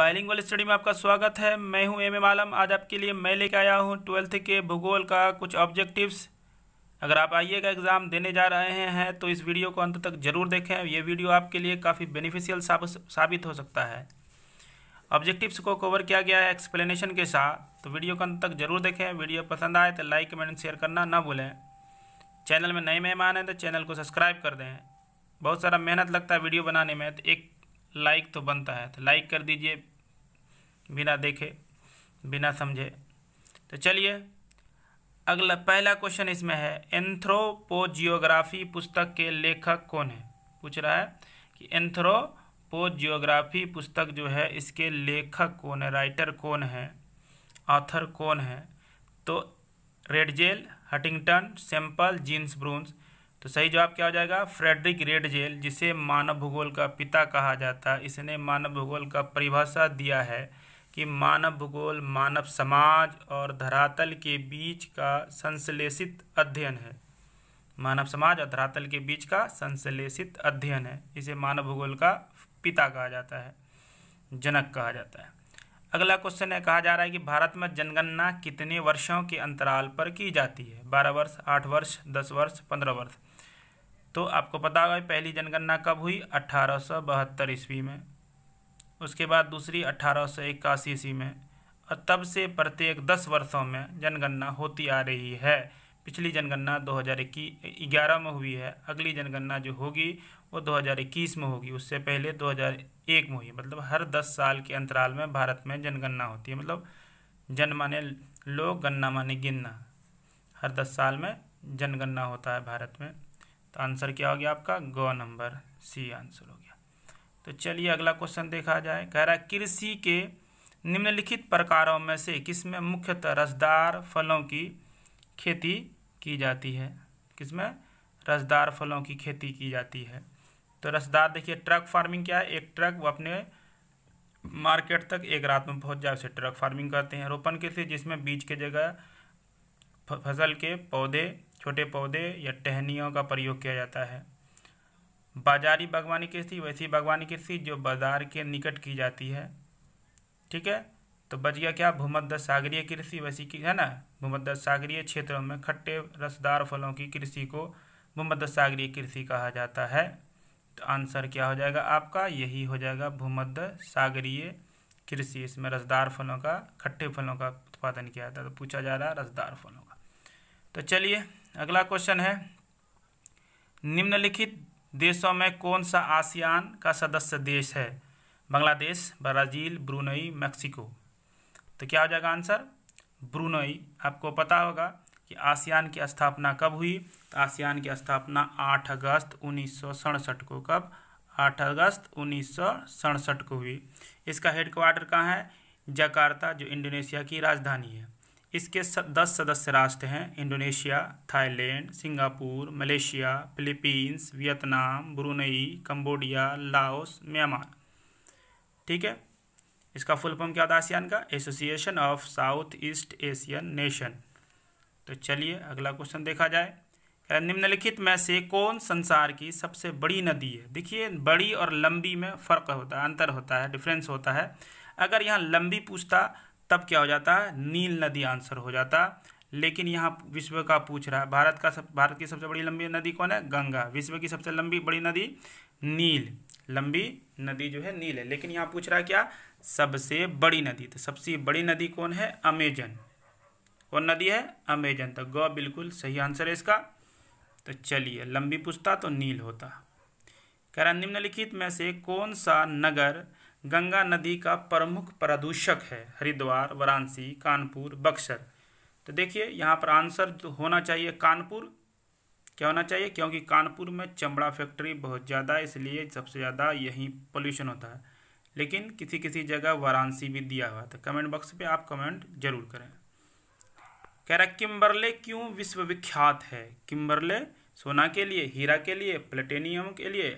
वाले स्टडी में आपका स्वागत है मैं हूं एम एम आलम आज आपके लिए मैं लेके आया हूं ट्वेल्थ के भूगोल का कुछ ऑब्जेक्टिव्स अगर आप आइए का एग्ज़ाम देने जा रहे हैं है, तो इस वीडियो को अंत तक ज़रूर देखें ये वीडियो आपके लिए काफ़ी बेनिफिशियल साबित हो सकता है ऑब्जेक्टिव्स को कवर किया गया है एक्सप्लेनेशन के साथ तो वीडियो को अंत तक जरूर देखें वीडियो तो पसंद आए तो लाइक कमेंट शेयर करना ना भूलें चैनल में नए मेहमान हैं तो चैनल को सब्सक्राइब कर दें बहुत सारा मेहनत लगता है वीडियो बनाने में तो एक लाइक तो बनता है तो लाइक कर दीजिए बिना देखे बिना समझे तो चलिए अगला पहला क्वेश्चन इसमें है एंथ्रोपोजियोग्राफी पुस्तक के लेखक कौन है पूछ रहा है कि एंथ्रोपोजियोग्राफी पुस्तक जो है इसके लेखक कौन है राइटर कौन है ऑथर कौन है तो Ratzel Huntington Semple Jean Brunhes तो सही जवाब क्या हो जाएगा फ्रेडरिक रेडजेल जिसे मानव भूगोल का पिता कहा जाता है इसने मानव भूगोल का परिभाषा दिया है कि मानव भूगोल मानव समाज और धरातल के बीच का संश्लेषित अध्ययन है मानव समाज और धरातल के बीच का संश्लेषित अध्ययन है इसे मानव भूगोल का पिता कहा जाता है जनक कहा जाता है अगला क्वेश्चन है कहा जा रहा है कि भारत में जनगणना कितने वर्षों के अंतराल पर की जाती है बारह वर्ष आठ वर्ष दस वर्ष पंद्रह वर्ष तो आपको पता होगा पहली जनगणना कब हुई अट्ठारह सौ बहत्तर ईस्वी में उसके बाद दूसरी अट्ठारह सौ इक्यासी ईस्वी में और तब से प्रत्येक दस वर्षों में जनगणना होती आ रही है पिछली जनगणना दो हज़ार ग्यारह में हुई है अगली जनगणना जो होगी वो दो हज़ार इक्कीस में होगी उससे पहले दो हज़ार एक में हुई मतलब हर दस साल के अंतराल में भारत में जनगणना होती है मतलब जन माने लोग गन्ना माने गिनना हर दस साल में जनगणना होता है भारत में तो आंसर क्या हो गया आपका ग नंबर सी आंसर हो गया तो चलिए अगला क्वेश्चन देखा जाए कह रहा है कृषि के निम्नलिखित प्रकारों में से किसमें मुख्यतः रसदार फलों की खेती की जाती है किसमें रसदार फलों की खेती की जाती है तो रसदार देखिए ट्रक फार्मिंग क्या है एक ट्रक वो अपने मार्केट तक एक रात में पहुंच जाए उसे ट्रक फार्मिंग कहते हैं रोपण के लिए जिसमें बीज के जगह फसल के पौधे छोटे पौधे या टहनियों का प्रयोग किया जाता है बाजारी बागवानी कृषि वैसी बागवानी कृषि जो बाजार के निकट की जाती है ठीक है तो बच गया क्या भूमध्य सागरीय कृषि वैसी की है ना भूमध्य सागरीय क्षेत्रों में खट्टे रसदार फलों की कृषि को भूमध्य सागरीय कृषि कहा जाता है तो आंसर क्या हो जाएगा आपका यही हो जाएगा भूमध्य सागरीय कृषि इसमें रसदार फलों का खट्टे फलों का उत्पादन किया जाता है तो पूछा जा रहा है रसदार फलों तो चलिए अगला क्वेश्चन है निम्नलिखित देशों में कौन सा आसियान का सदस्य देश है बांग्लादेश ब्राज़ील ब्रुनई मैक्सिको तो क्या हो जाएगा आंसर ब्रुनई आपको पता होगा कि आसियान की स्थापना कब हुई तो आसियान की स्थापना 8 अगस्त उन्नीस को कब 8 अगस्त उन्नीस को हुई इसका हेडक्वार्टर कहाँ है जकार्ता जो इंडोनेशिया की राजधानी है इसके दस सदस्य राष्ट्र हैं Indonesia Thailand Singapore Malaysia Philippines Vietnam Brunei Cambodia Laos Myanmar ठीक है इसका फुल फॉर्म क्या था आसियान का association of south east Asian nation तो चलिए अगला क्वेश्चन देखा जाए निम्नलिखित में से कौन संसार की सबसे बड़ी नदी है देखिए बड़ी और लंबी में फ़र्क होता है अंतर होता है डिफरेंस होता है अगर यहाँ लंबी पूछता तब क्या हो जाता नील नदी आंसर हो जाता लेकिन यहाँ विश्व का पूछ रहा है भारत का सब भारत की सबसे बड़ी लंबी नदी कौन है गंगा विश्व की सबसे लंबी बड़ी नदी नील लंबी नदी जो है नील है लेकिन यहाँ पूछ रहा है क्या सबसे बड़ी नदी तो सबसे बड़ी नदी कौन है अमेजन कौन नदी है अमेजन तो गौ बिल्कुल सही आंसर है इसका तो चलिए लंबी पूछता तो नील होता कह रहा निम्नलिखित में से कौन सा नगर गंगा नदी का प्रमुख प्रदूषक है हरिद्वार वाराणसी कानपुर बक्सर तो देखिए यहाँ पर आंसर तो होना चाहिए कानपुर क्या होना चाहिए क्योंकि कानपुर में चमड़ा फैक्ट्री बहुत ज़्यादा इसलिए सबसे ज़्यादा यहीं पोल्यूशन होता है लेकिन किसी किसी जगह वाराणसी भी दिया हुआ था कमेंट बॉक्स पे आप कमेंट जरूर करें कह रहा किम्बरले क्यों विश्वविख्यात है किम्बरले सोना के लिए हीरा के लिए प्लेटेनियम के लिए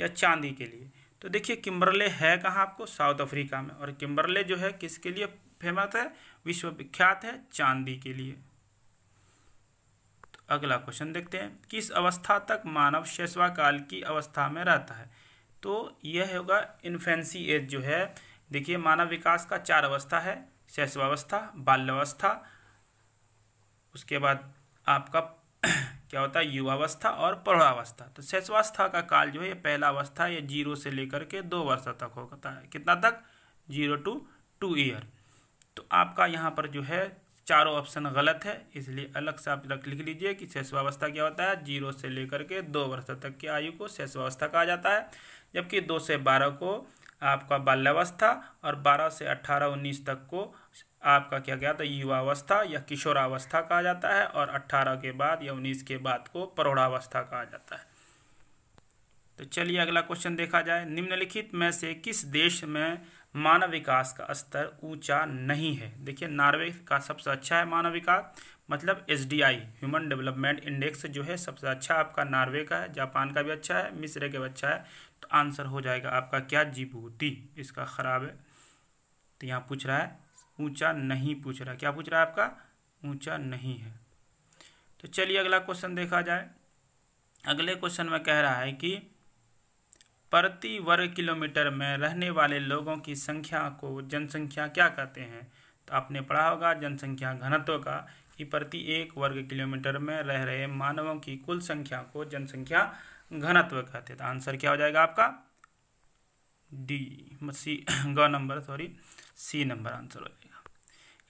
या चांदी के लिए तो देखिए किम्बरले है कहाँ आपको साउथ अफ्रीका में और किम्बरले जो है किसके लिए फेमस है विश्वविख्यात है चांदी के लिए तो अगला क्वेश्चन देखते हैं किस अवस्था तक मानव शैशवा काल की अवस्था में रहता है तो यह होगा इन्फेंसी एज जो है देखिए मानव विकास का चार अवस्था है शैशवावस्था बाल्यावस्था उसके बाद आपका क्या होता है युवावस्था और प्रौढ़ावस्था तो शैशवावस्था का काल जो है ये पहला अवस्था ये जीरो से लेकर के दो वर्ष तक होता है कितना तक जीरो टू टू ईयर तो आपका यहाँ पर जो है चारों ऑप्शन गलत है इसलिए अलग से आप रख लिख लीजिए कि शैशवावस्था क्या होता है जीरो से लेकर के दो वर्ष तक की आयु को शैशवावस्था कहा जाता है जबकि दो से बारह को आपका बाल्यावस्था और बारह से अट्ठारह उन्नीस तक को आपका क्या गया था युवावस्था या किशोरावस्था कहा जाता है और 18 के बाद या 19 के बाद को प्रौढ़ावस्था कहा जाता है तो चलिए अगला क्वेश्चन देखा जाए निम्नलिखित में से किस देश में मानव विकास का स्तर ऊंचा नहीं है देखिए नॉर्वे का सबसे अच्छा है मानव विकास मतलब एस ह्यूमन डेवलपमेंट इंडेक्स जो है सबसे अच्छा आपका नॉर्वे का है जापान का भी अच्छा है मिस्र का भी अच्छा है तो आंसर हो जाएगा आपका क्या जीबूती इसका ख़राब है तो यहाँ पूछ रहा है ऊंचा नहीं पूछ रहा क्या पूछ रहा है आपका ऊंचा नहीं है तो चलिए अगला क्वेश्चन देखा जाए अगले क्वेश्चन में कह रहा है कि प्रति वर्ग किलोमीटर में रहने वाले लोगों की संख्या को जनसंख्या क्या कहते हैं तो आपने पढ़ा होगा जनसंख्या घनत्व का कि प्रति एक वर्ग किलोमीटर में रह रहे मानवों की कुल संख्या को जनसंख्या घनत्व कहते हैं तो आंसर क्या हो जाएगा आपका डी मसी ग number sorry C number answer हो जाएगा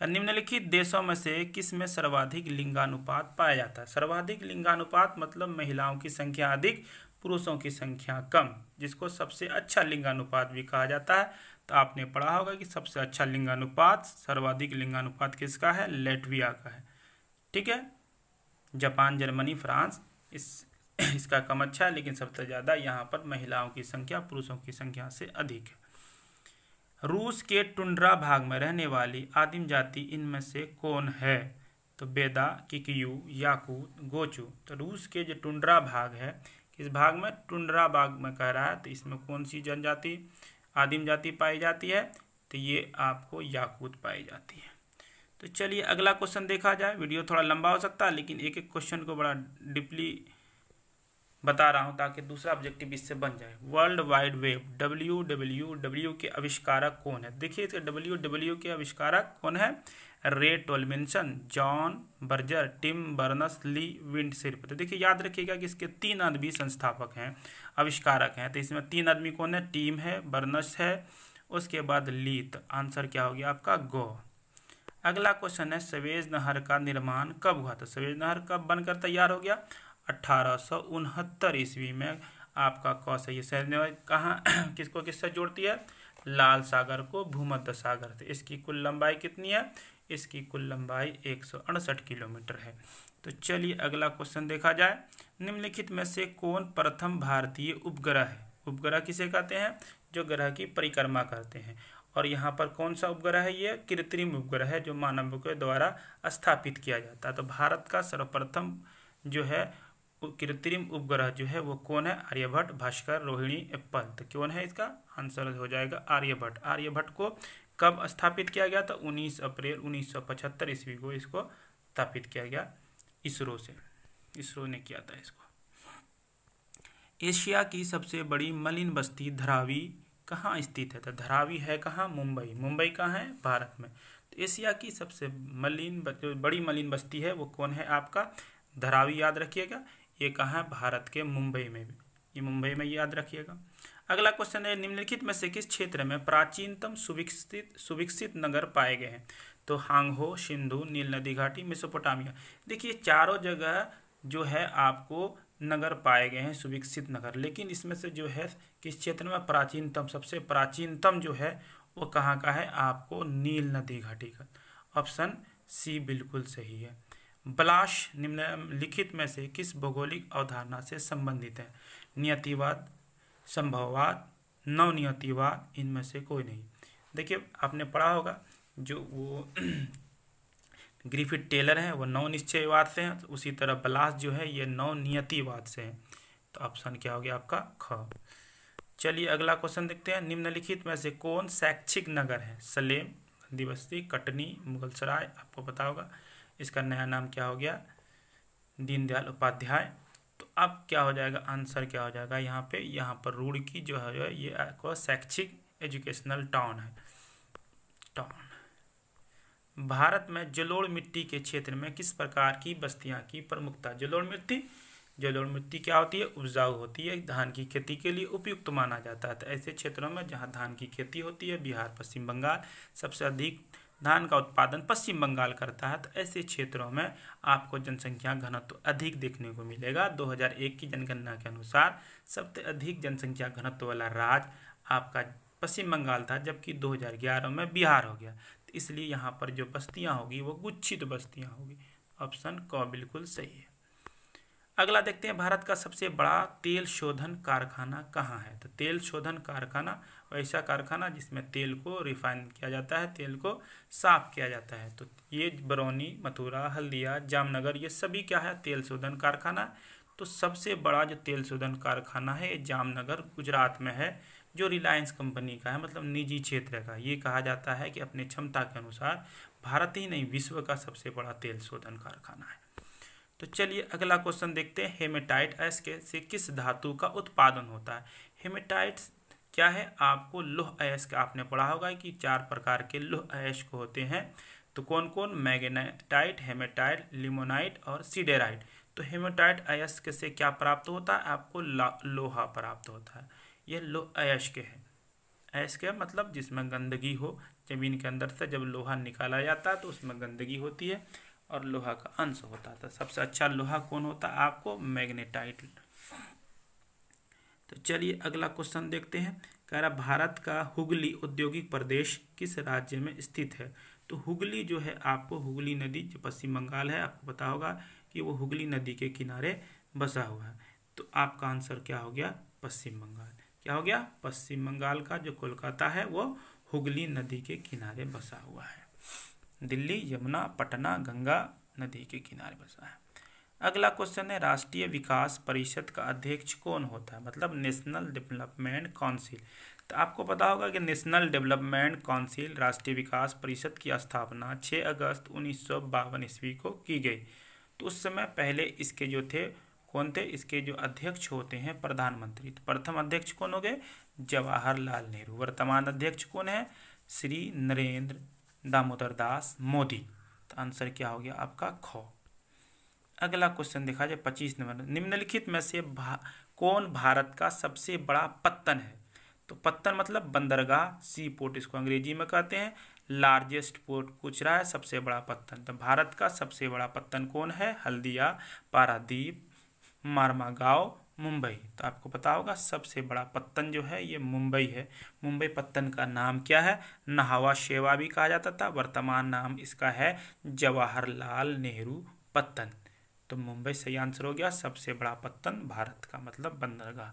या निम्नलिखित देशों में से किस में सर्वाधिक लिंगानुपात पाया जाता है सर्वाधिक लिंगानुपात मतलब महिलाओं की संख्या अधिक पुरुषों की संख्या कम जिसको सबसे अच्छा लिंगानुपात भी कहा जाता है तो आपने पढ़ा होगा कि सबसे अच्छा लिंगानुपात सर्वाधिक लिंगानुपात किसका है लेटविया का है ठीक है जापान जर्मनी फ्रांस इस इसका कम अच्छा है लेकिन सबसे ज़्यादा यहाँ पर महिलाओं की संख्या पुरुषों की संख्या से अधिक है रूस के टुंड्रा भाग में रहने वाली आदिम जाति इनमें से कौन है तो बेदा किकयू याकूत गोचू तो रूस के जो टुंड्रा भाग है किस भाग में टुंड्रा भाग में कह रहा है तो इसमें कौन सी जनजाति आदिम जाति पाई जाती है तो ये आपको याकूत पाई जाती है तो चलिए अगला क्वेश्चन देखा जाए वीडियो थोड़ा लंबा हो सकता है लेकिन एक एक क्वेश्चन को बड़ा डीपली बता रहा हूँ ताकि दूसरा ऑब्जेक्टिव इससे बन जाए world wide web W W W के आविष्कारक कौन है देखिए इसके डब्ल्यू डब्ल्यू के आविष्कारक कौन है Ray Tomlinson John Berger Tim Berners Lee विंड सिर्फ तो देखिए याद रखिएगा कि इसके तीन आदमी संस्थापक हैं आविष्कारक हैं तो इसमें तीन आदमी कौन है टीम है बर्नस है उसके बाद ली तो आंसर क्या हो गया आपका गो अगला क्वेश्चन है सवेज नहर का निर्माण कब हुआ था सवेज नहर कब बनकर तैयार हो गया अट्ठारह ईस्वी में आपका क सही है सैन्य कहाँ किसको किससे जोड़ती है लाल सागर को भूमध्य सागर से तो इसकी कुल लंबाई कितनी है इसकी कुल लंबाई एक किलोमीटर है तो चलिए अगला क्वेश्चन देखा जाए निम्नलिखित में से कौन प्रथम भारतीय उपग्रह है उपग्रह किसे कहते हैं जो ग्रह की परिक्रमा करते हैं और यहाँ पर कौन सा उपग्रह है ये कृत्रिम उपग्रह है जो मानव के द्वारा स्थापित किया जाता है तो भारत का सर्वप्रथम जो है कृत्रिम उपग्रह जो है वो कौन है आर्यभट्ट भास्कर रोहिणी एप्पल तो कौन है इसका आंसर हो जाएगा आर्यभट्ट आर्यभट्ट को कब स्थापित किया गया था 19 अप्रैल 1975 ईस्वी को इसको स्थापित किया गया इसरो से इसरो ने किया था इसको एशिया की सबसे बड़ी मलिन बस्ती धरावी कहाँ स्थित है तो धरावी है कहाँ मुंबई मुंबई कहाँ है भारत में तो एशिया की सबसे मलिन बड़ी मलिन बस्ती है वो कौन है आपका धरावी याद रखिएगा ये कहाँ है भारत के मुंबई में भी ये मुंबई में याद रखिएगा अगला क्वेश्चन है निम्नलिखित में से किस क्षेत्र में प्राचीनतम सुविकसित सुविकसित नगर पाए गए हैं तो हांगहो सिंधु नील नदी घाटी मिसोपोटामिया देखिए चारों जगह जो है आपको नगर पाए गए हैं सुविकसित नगर लेकिन इसमें से जो है किस क्षेत्र में प्राचीनतम सबसे प्राचीनतम जो है वो कहाँ का है आपको नील नदी घाटी का ऑप्शन सी बिल्कुल सही है बलाश निम्नलिखित में से किस भौगोलिक अवधारणा से संबंधित है नियतिवाद संभववाद नवनियतिवाद इनमें से कोई नहीं देखिए आपने पढ़ा होगा जो वो ग्रिफिथ टेलर हैं वो निश्चयवाद से हैं तो उसी तरह बलास जो है ये नवनियतिवाद से हैं तो ऑप्शन क्या हो गया आपका ख चलिए अगला क्वेश्चन देखते हैं निम्नलिखित में से कौन शैक्षिक नगर है सलेम बस्ती कटनी मुगलसराय आपको पता होगा इसका नया नाम क्या हो गया दीनदयाल उपाध्याय तो अब क्या हो जाएगा आंसर क्या हो जाएगा यहाँ पे यहाँ पर रूड़की जो है ये आपको शैक्षिक एजुकेशनल टाउन है टाउन भारत में जलोड़ मिट्टी के क्षेत्र में किस प्रकार की बस्तियाँ की प्रमुखता जलोड़ मिट्टी जलोड़ मिट्टी क्या होती है उपजाऊ होती है धान की खेती के लिए उपयुक्त माना जाता है तो ऐसे क्षेत्रों में जहाँ धान की खेती होती है बिहार पश्चिम बंगाल सबसे अधिक धान का उत्पादन पश्चिम बंगाल करता है तो ऐसे क्षेत्रों में आपको जनसंख्या घनत्व अधिक देखने को मिलेगा 2001 की जनगणना के अनुसार सबसे अधिक जनसंख्या घनत्व वाला राज्य आपका पश्चिम बंगाल था जबकि 2011 में बिहार हो गया तो इसलिए यहाँ पर जो बस्तियाँ होगी वो गुच्छित बस्तियाँ होगी ऑप्शन क बिल्कुल सही है अगला देखते हैं भारत का सबसे बड़ा तेल शोधन कारखाना कहाँ है तो तेल शोधन कारखाना ऐसा कारखाना जिसमें तेल को रिफाइन किया जाता है तेल को साफ किया जाता है तो ये बरौनी मथुरा हल्दिया जामनगर ये सभी क्या है तेल शोधन कारखाना तो सबसे बड़ा जो तेल शोधन कारखाना है ये जामनगर गुजरात में है जो रिलायंस कंपनी का है मतलब निजी क्षेत्र का ये कहा जाता है कि अपने क्षमता के अनुसार भारत ही नहीं विश्व का सबसे बड़ा तेल शोधन कारखाना है तो चलिए अगला क्वेश्चन देखते हैं हेमेटाइट एस के से किस धातु का उत्पादन होता है हेमेटाइट क्या है आपको लोह अयस्क आपने पढ़ा होगा कि चार प्रकार के लोह अयस्क होते हैं तो कौन कौन मैग्नेटाइट हेमेटाइट लिमोनाइट और सीडेराइट तो हेमेटाइट अयस्क से क्या प्राप्त होता है आपको लोहा प्राप्त होता है यह लोह अयस्क है अयस्क मतलब जिसमें गंदगी हो जमीन के अंदर से जब लोहा निकाला जाता है तो उसमें गंदगी होती है और लोहा का अंश होता था सबसे अच्छा लोहा कौन होता आपको मैग्नेटाइट तो चलिए अगला क्वेश्चन देखते हैं कह रहा भारत का हुगली औद्योगिक प्रदेश किस राज्य में स्थित है तो हुगली जो है आपको हुगली नदी जो पश्चिम बंगाल है आपको पता होगा कि वो हुगली नदी के किनारे बसा हुआ है तो आपका आंसर क्या हो गया पश्चिम बंगाल क्या हो गया पश्चिम बंगाल का जो कोलकाता है वो हुगली नदी के किनारे बसा हुआ है दिल्ली यमुना पटना गंगा नदी के किनारे बसा है अगला क्वेश्चन है राष्ट्रीय विकास परिषद का अध्यक्ष कौन होता है मतलब नेशनल डेवलपमेंट काउंसिल तो आपको पता होगा कि नेशनल डेवलपमेंट काउंसिल राष्ट्रीय विकास परिषद की स्थापना 6 अगस्त उन्नीस सौ ईस्वी को की गई तो उस समय पहले इसके जो थे कौन थे इसके जो अध्यक्ष होते हैं प्रधानमंत्री तो प्रथम अध्यक्ष कौन हो गए जवाहरलाल नेहरू वर्तमान अध्यक्ष कौन है श्री नरेंद्र दामोदर दास मोदी तो आंसर क्या हो गया आपका ख अगला क्वेश्चन देखा जाए पच्चीस नंबर निम्नलिखित में से भा, कौन भारत का सबसे बड़ा पत्तन है तो पत्तन मतलब बंदरगाह सी पोर्ट इसको अंग्रेजी में कहते हैं लार्जेस्ट पोर्ट पूछ रहा है सबसे बड़ा पत्तन तो भारत का सबसे बड़ा पत्तन कौन है हल्दिया पारादीप मारमा गाँव मुंबई तो आपको पता होगा सबसे बड़ा पत्तन जो है ये मुंबई है मुंबई पत्तन का नाम क्या है नहावा शेवा भी कहा जाता था वर्तमान नाम इसका है जवाहरलाल नेहरू पत्तन तो मुंबई सही आंसर हो गया सबसे बड़ा पत्तन भारत का मतलब बंदरगाह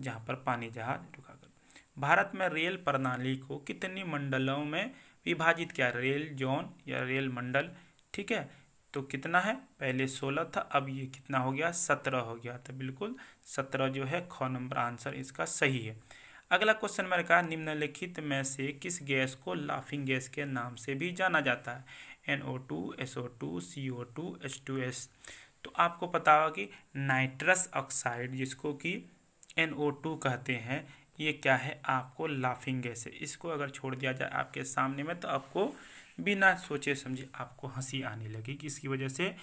जहाँ पर पानी जहाज रुका कर भारत में रेल प्रणाली को कितनी मंडलों में विभाजित किया रेल जोन या रेल मंडल ठीक है तो कितना है पहले सोलह था अब ये कितना हो गया सत्रह हो गया तो बिल्कुल सत्रह जो है ख नंबर आंसर इसका सही है अगला क्वेश्चन मैंने कहा निम्नलिखित में से किस गैस को लाफिंग गैस के नाम से भी जाना जाता है N O two S O two C O two H two S तो आपको पता होगा कि नाइट्रस ऑक्साइड जिसको कि एन ओ टू कहते हैं ये क्या है आपको लाफिंग गैस है इसको अगर छोड़ दिया जाए आपके सामने में तो आपको बिना सोचे समझे आपको हंसी आने लगेगी इसकी वजह से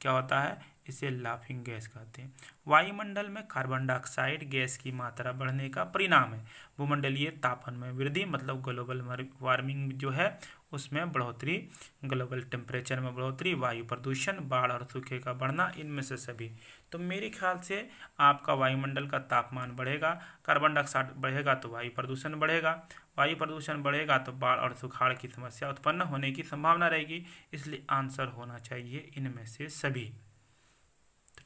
क्या होता है इसे लाफिंग गैस कहते हैं वायुमंडल में कार्बन डाइऑक्साइड गैस की मात्रा बढ़ने का परिणाम है भूमंडलीय तापन में वृद्धि मतलब ग्लोबल वार्मिंग जो है उसमें बढ़ोतरी ग्लोबल टेम्परेचर में बढ़ोतरी वायु प्रदूषण बाढ़ और सूखे का बढ़ना इनमें से सभी तो मेरे ख्याल से आपका वायुमंडल का तापमान बढ़ेगा कार्बन डाइऑक्साइड बढ़ेगा तो वायु प्रदूषण बढ़ेगा वायु प्रदूषण बढ़ेगा तो बाढ़ और सुखाड़ की समस्या उत्पन्न होने की संभावना रहेगी इसलिए आंसर होना चाहिए इनमें से सभी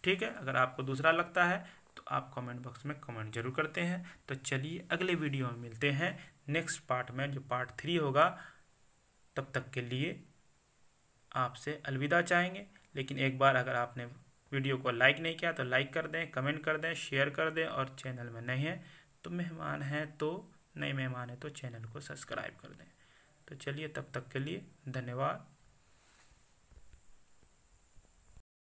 ठीक है अगर आपको दूसरा लगता है तो आप कमेंट बॉक्स में कमेंट जरूर करते हैं तो चलिए अगले वीडियो में मिलते हैं नेक्स्ट पार्ट में जो पार्ट थ्री होगा तब तक के लिए आपसे अलविदा चाहेंगे लेकिन एक बार अगर आपने वीडियो को लाइक नहीं किया तो लाइक कर दें कमेंट कर दें शेयर कर दें और चैनल में नहीं है तो मेहमान हैं तो नए मेहमान हैं तो चैनल को सब्सक्राइब कर दें तो चलिए तब तक के लिए धन्यवाद